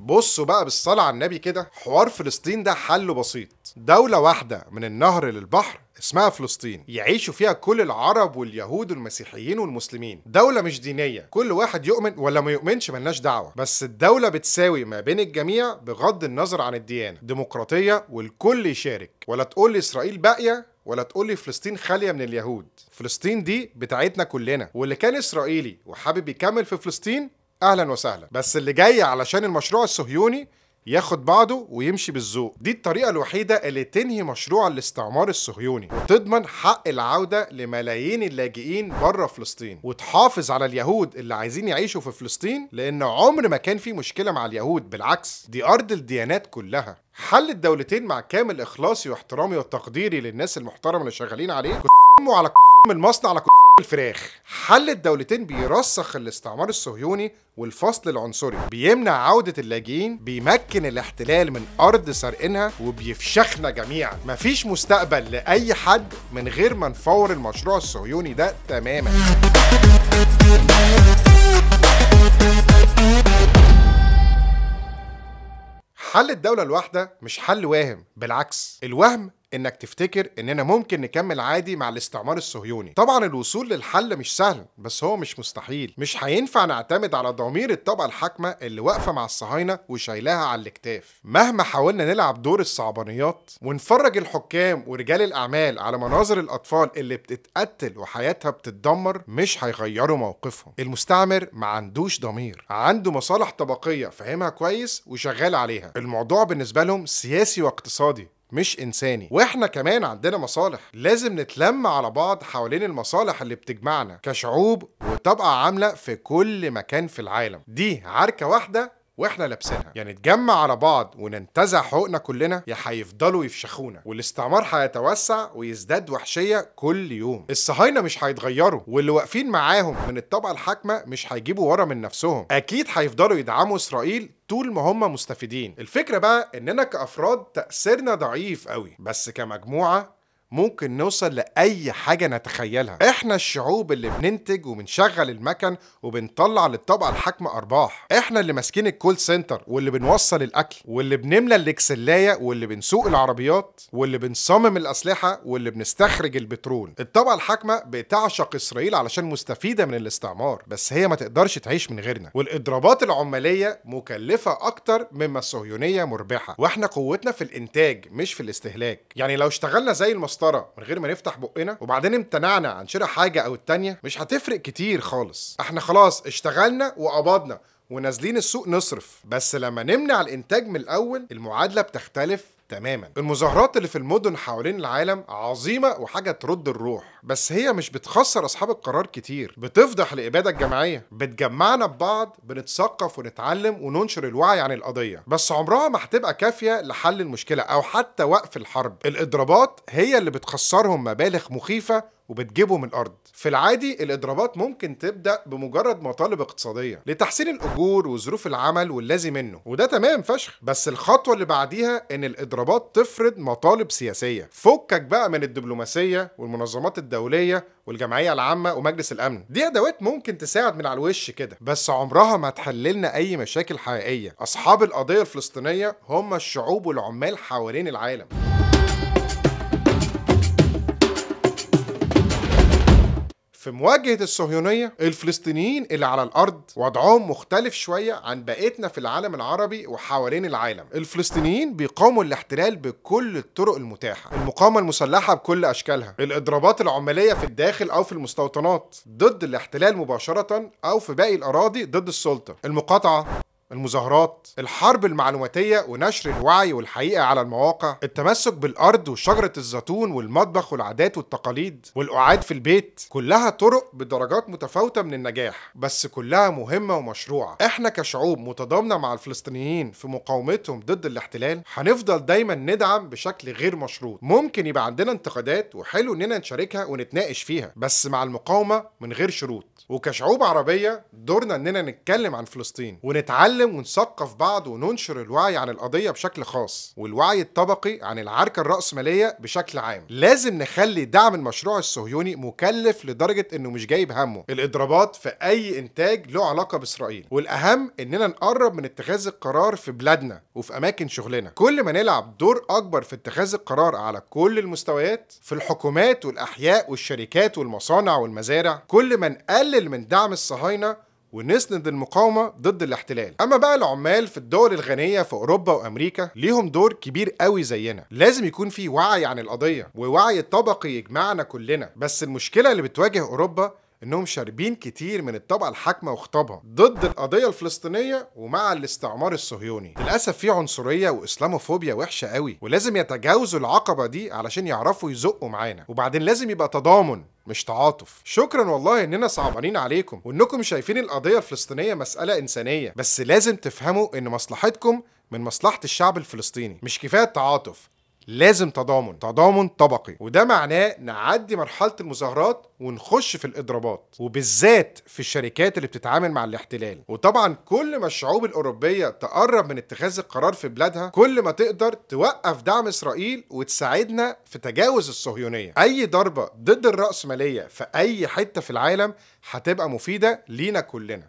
بصوا بقى بالصلاة على النبي كده حوار فلسطين ده حله بسيط دولة واحدة من النهر للبحر اسمها فلسطين يعيشوا فيها كل العرب واليهود والمسيحيين والمسلمين دولة مش دينية كل واحد يؤمن ولا ما يؤمنش ملناش دعوة بس الدولة بتساوي ما بين الجميع بغض النظر عن الديانة ديمقراطية والكل يشارك ولا تقول لي إسرائيل باقية ولا تقول لي فلسطين خاليه من اليهود فلسطين دي بتاعتنا كلنا واللي كان اسرائيلي وحابب يكمل في فلسطين اهلا وسهلا بس اللي جاي علشان المشروع الصهيوني ياخد بعضه ويمشي بالذوق دي الطريقة الوحيدة اللي تنهي مشروع الاستعمار الصهيوني تضمن حق العودة لملايين اللاجئين بره فلسطين وتحافظ على اليهود اللي عايزين يعيشوا في فلسطين لأن عمر ما كان في مشكلة مع اليهود بالعكس دي أرض الديانات كلها حل الدولتين مع كامل إخلاصي واحترامي وتقديري للناس المحترمة اللي شغالين عليه كسموا على كسم المصنع على كسم الفراخ حل الدولتين بيرسخ الاستعمار الصهيوني والفصل العنصري بيمنع عودة اللاجئين بيمكن الاحتلال من أرض سرقنها وبيفشخنا جميعا مفيش مستقبل لأي حد من غير ما نفور المشروع الصهيوني ده تماما حل الدولة الواحدة مش حل واهم بالعكس الوهم انك تفتكر اننا ممكن نكمل عادي مع الاستعمار الصهيوني طبعا الوصول للحل مش سهل بس هو مش مستحيل مش هينفع نعتمد على ضمير الطبقه الحاكمه اللي واقفه مع الصهاينه وشايلاها على الاكتاف مهما حاولنا نلعب دور الصعبانيات ونفرج الحكام ورجال الاعمال على مناظر الاطفال اللي بتتقتل وحياتها بتتدمر مش هيغيروا موقفهم المستعمر ما عندوش ضمير عنده مصالح طبقيه فاهمها كويس وشغال عليها الموضوع بالنسبه لهم سياسي واقتصادي مش انساني واحنا كمان عندنا مصالح لازم نتلم على بعض حوالين المصالح اللي بتجمعنا كشعوب وتبقى عامله في كل مكان في العالم دي عركه واحده واحنا لابسينها يعني نتجمع على بعض وننتزع حقوقنا كلنا يا هيفضلوا يفشخونا والاستعمار هيتوسع ويزداد وحشيه كل يوم الصهاينه مش هيتغيروا واللي واقفين معاهم من الطبقه الحاكمه مش هيجيبوا ورا من نفسهم اكيد هيفضلوا يدعموا اسرائيل طول ما هم مستفيدين الفكره بقى اننا كافراد تاثيرنا ضعيف قوي بس كمجموعه ممكن نوصل لأي حاجة نتخيلها احنا الشعوب اللي بننتج وبنشغل المكن وبنطلع للطبقة الحاكمة أرباح احنا اللي ماسكين الكول سنتر واللي بنوصل الأكل واللي بنملى الإكسلاية واللي بنسوق العربيات واللي بنصمم الأسلحة واللي بنستخرج البترول الطبقة الحاكمة بتعشق إسرائيل علشان مستفيدة من الاستعمار بس هي ما تقدرش تعيش من غيرنا والإضرابات العمالية مكلفة أكتر مما الصهيونية مربحة واحنا قوتنا في الإنتاج مش في الاستهلاك يعني لو اشتغلنا زي المصنع مسطره من غير ما نفتح بقنا وبعدين امتنعنا عن شراء حاجه او التانيه مش هتفرق كتير خالص احنا خلاص اشتغلنا وقبضنا ونازلين السوق نصرف بس لما نمنع الانتاج من الاول المعادله بتختلف تماما المظاهرات اللي في المدن حوالين العالم عظيمة وحاجة ترد الروح بس هي مش بتخسر أصحاب القرار كتير بتفضح الإبادة الجماعية بتجمعنا ببعض بنتثقف ونتعلم وننشر الوعي عن القضية بس عمرها ما هتبقى كافية لحل المشكلة أو حتى وقف الحرب الإضرابات هي اللي بتخسرهم مبالغ مخيفة وبتجيبه من الارض في العادي الاضرابات ممكن تبدا بمجرد مطالب اقتصاديه لتحسين الاجور وظروف العمل واللازم منه وده تمام فشخ بس الخطوه اللي بعديها ان الاضرابات تفرض مطالب سياسيه فكك بقى من الدبلوماسيه والمنظمات الدوليه والجمعيه العامه ومجلس الامن دي ادوات ممكن تساعد من على الوش كده بس عمرها ما تحللنا اي مشاكل حقيقيه اصحاب القضيه الفلسطينيه هم الشعوب والعمال حوالين العالم في مواجهة الصهيونية الفلسطينيين اللي على الأرض وضعهم مختلف شوية عن بقيتنا في العالم العربي وحوالين العالم الفلسطينيين بيقاوموا الاحتلال بكل الطرق المتاحة المقاومة المسلحة بكل أشكالها الإضرابات العمالية في الداخل أو في المستوطنات ضد الاحتلال مباشرة أو في باقي الأراضي ضد السلطة المقاطعة المظاهرات الحرب المعلوماتية ونشر الوعي والحقيقة على المواقع التمسك بالأرض وشجرة الزيتون والمطبخ والعادات والتقاليد والقعاد في البيت كلها طرق بدرجات متفاوتة من النجاح بس كلها مهمة ومشروعة احنا كشعوب متضامنة مع الفلسطينيين في مقاومتهم ضد الاحتلال هنفضل دايما ندعم بشكل غير مشروط ممكن يبقى عندنا انتقادات وحلو اننا نشاركها ونتناقش فيها بس مع المقاومة من غير شروط وكشعوب عربية دورنا اننا نتكلم عن فلسطين ونتعلم نتعلم ونثقف بعض وننشر الوعي عن القضية بشكل خاص والوعي الطبقي عن العركة الرأسمالية بشكل عام لازم نخلي دعم المشروع الصهيوني مكلف لدرجة انه مش جايب همه الاضرابات في اي انتاج له علاقة باسرائيل والاهم اننا نقرب من اتخاذ القرار في بلادنا وفي اماكن شغلنا كل ما نلعب دور اكبر في اتخاذ القرار على كل المستويات في الحكومات والاحياء والشركات والمصانع والمزارع كل ما نقلل من دعم الصهاينة ونسند المقاومة ضد الاحتلال أما بقى العمال في الدول الغنية في أوروبا وأمريكا ليهم دور كبير قوي زينا لازم يكون في وعي عن القضية ووعي طبقي يجمعنا كلنا بس المشكلة اللي بتواجه أوروبا انهم شاربين كتير من الطبقه الحاكمه وخطابها ضد القضيه الفلسطينيه ومع الاستعمار الصهيوني للاسف في عنصريه واسلاموفوبيا وحشه قوي ولازم يتجاوزوا العقبه دي علشان يعرفوا يزقوا معانا وبعدين لازم يبقى تضامن مش تعاطف شكرا والله اننا صعبانين عليكم وانكم شايفين القضيه الفلسطينيه مساله انسانيه بس لازم تفهموا ان مصلحتكم من مصلحه الشعب الفلسطيني مش كفايه تعاطف لازم تضامن تضامن طبقي وده معناه نعدي مرحله المظاهرات ونخش في الاضرابات وبالذات في الشركات اللي بتتعامل مع الاحتلال وطبعا كل ما الشعوب الاوروبيه تقرب من اتخاذ القرار في بلادها كل ما تقدر توقف دعم اسرائيل وتساعدنا في تجاوز الصهيونيه اي ضربه ضد الراسماليه في اي حته في العالم هتبقى مفيده لينا كلنا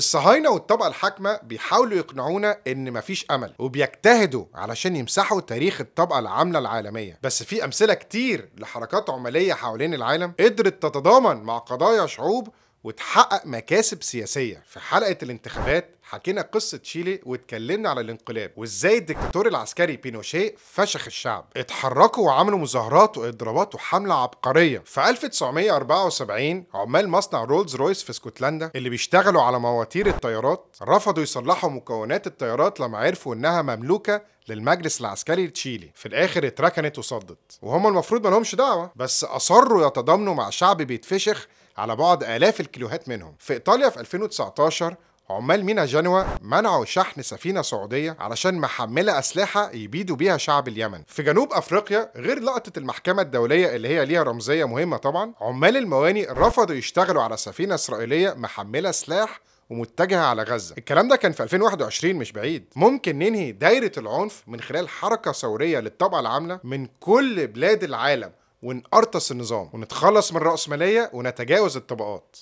الصهاينة والطبقة الحاكمة بيحاولوا يقنعونا إن مفيش أمل وبيجتهدوا علشان يمسحوا تاريخ الطبقة العاملة العالمية بس في أمثلة كتير لحركات عمالية حوالين العالم قدرت تتضامن مع قضايا شعوب وتحقق مكاسب سياسيه في حلقه الانتخابات حكينا قصة تشيلي واتكلمنا على الانقلاب وازاي الدكتاتور العسكري بينوشيه فشخ الشعب اتحركوا وعملوا مظاهرات واضرابات وحملة عبقرية في 1974 عمال مصنع رولز رويس في اسكتلندا اللي بيشتغلوا على مواتير الطيارات رفضوا يصلحوا مكونات الطيارات لما عرفوا انها مملوكة للمجلس العسكري التشيلي في الاخر اتركنت وصدت وهم المفروض ما لهمش دعوه بس اصروا يتضامنوا مع شعب بيتفشخ على بعد آلاف الكيلوهات منهم في إيطاليا في 2019 عمال مينا جنوى منعوا شحن سفينة سعودية علشان محملة أسلحة يبيدوا بيها شعب اليمن في جنوب أفريقيا غير لقطة المحكمة الدولية اللي هي ليها رمزية مهمة طبعا عمال المواني رفضوا يشتغلوا على سفينة إسرائيلية محملة سلاح ومتجهة على غزة الكلام ده كان في 2021 مش بعيد ممكن ننهي دايرة العنف من خلال حركة ثورية للطبقة العاملة من كل بلاد العالم ونقرطس النظام ونتخلص من الرأسمالية ونتجاوز الطبقات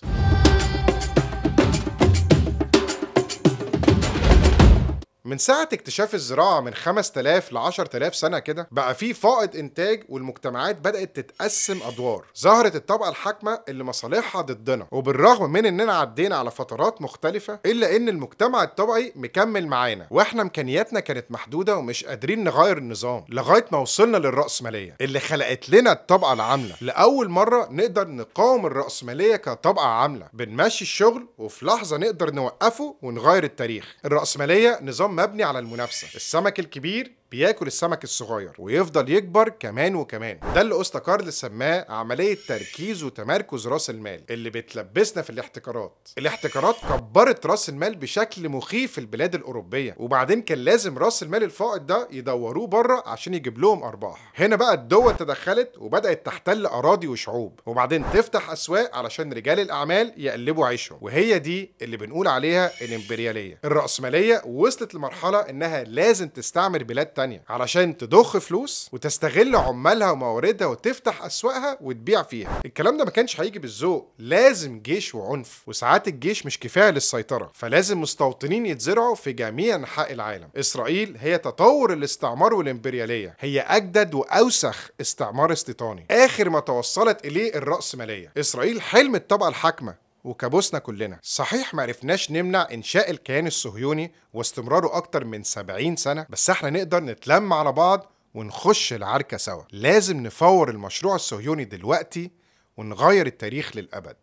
من ساعة اكتشاف الزراعة من 5000 ل 10000 سنة كده بقى في فائض إنتاج والمجتمعات بدأت تتقسم أدوار ظهرت الطبقة الحاكمة اللي مصالحها ضدنا وبالرغم من إننا عدينا على فترات مختلفة إلا إن المجتمع الطبقي مكمل معانا وإحنا إمكانياتنا كانت محدودة ومش قادرين نغير النظام لغاية ما وصلنا للرأسمالية اللي خلقت لنا الطبقة العاملة لأول مرة نقدر نقاوم الرأسمالية كطبقة عاملة بنمشي الشغل وفي لحظة نقدر نوقفه ونغير التاريخ الرأسمالية نظام مبني على المنافسه السمك الكبير بياكل السمك الصغير ويفضل يكبر كمان وكمان ده اللي اوستا كارل سماه عمليه تركيز وتمركز راس المال اللي بتلبسنا في الاحتكارات الاحتكارات كبرت راس المال بشكل مخيف في البلاد الاوروبيه وبعدين كان لازم راس المال الفائض ده يدوروه بره عشان يجيب لهم ارباح هنا بقى الدول تدخلت وبدات تحتل اراضي وشعوب وبعدين تفتح اسواق علشان رجال الاعمال يقلبوا عيشهم وهي دي اللي بنقول عليها الامبرياليه الراسماليه وصلت لمرحله انها لازم تستعمر بلاد تانية علشان تضخ فلوس وتستغل عمالها ومواردها وتفتح اسواقها وتبيع فيها الكلام ده ما كانش هيجي بالذوق لازم جيش وعنف وساعات الجيش مش كفايه للسيطره فلازم مستوطنين يتزرعوا في جميع انحاء العالم اسرائيل هي تطور الاستعمار والامبرياليه هي اجدد واوسخ استعمار استيطاني اخر ما توصلت اليه الراسماليه اسرائيل حلم الطبقه الحاكمه وكابوسنا كلنا صحيح ما عرفناش نمنع انشاء الكيان الصهيوني واستمراره اكتر من 70 سنه بس احنا نقدر نتلم على بعض ونخش العركه سوا لازم نفور المشروع الصهيوني دلوقتي ونغير التاريخ للابد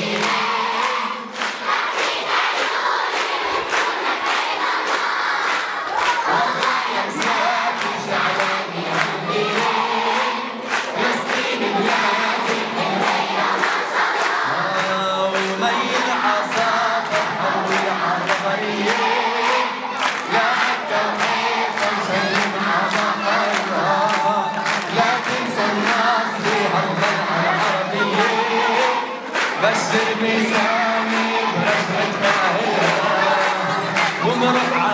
Yeah. Ahora,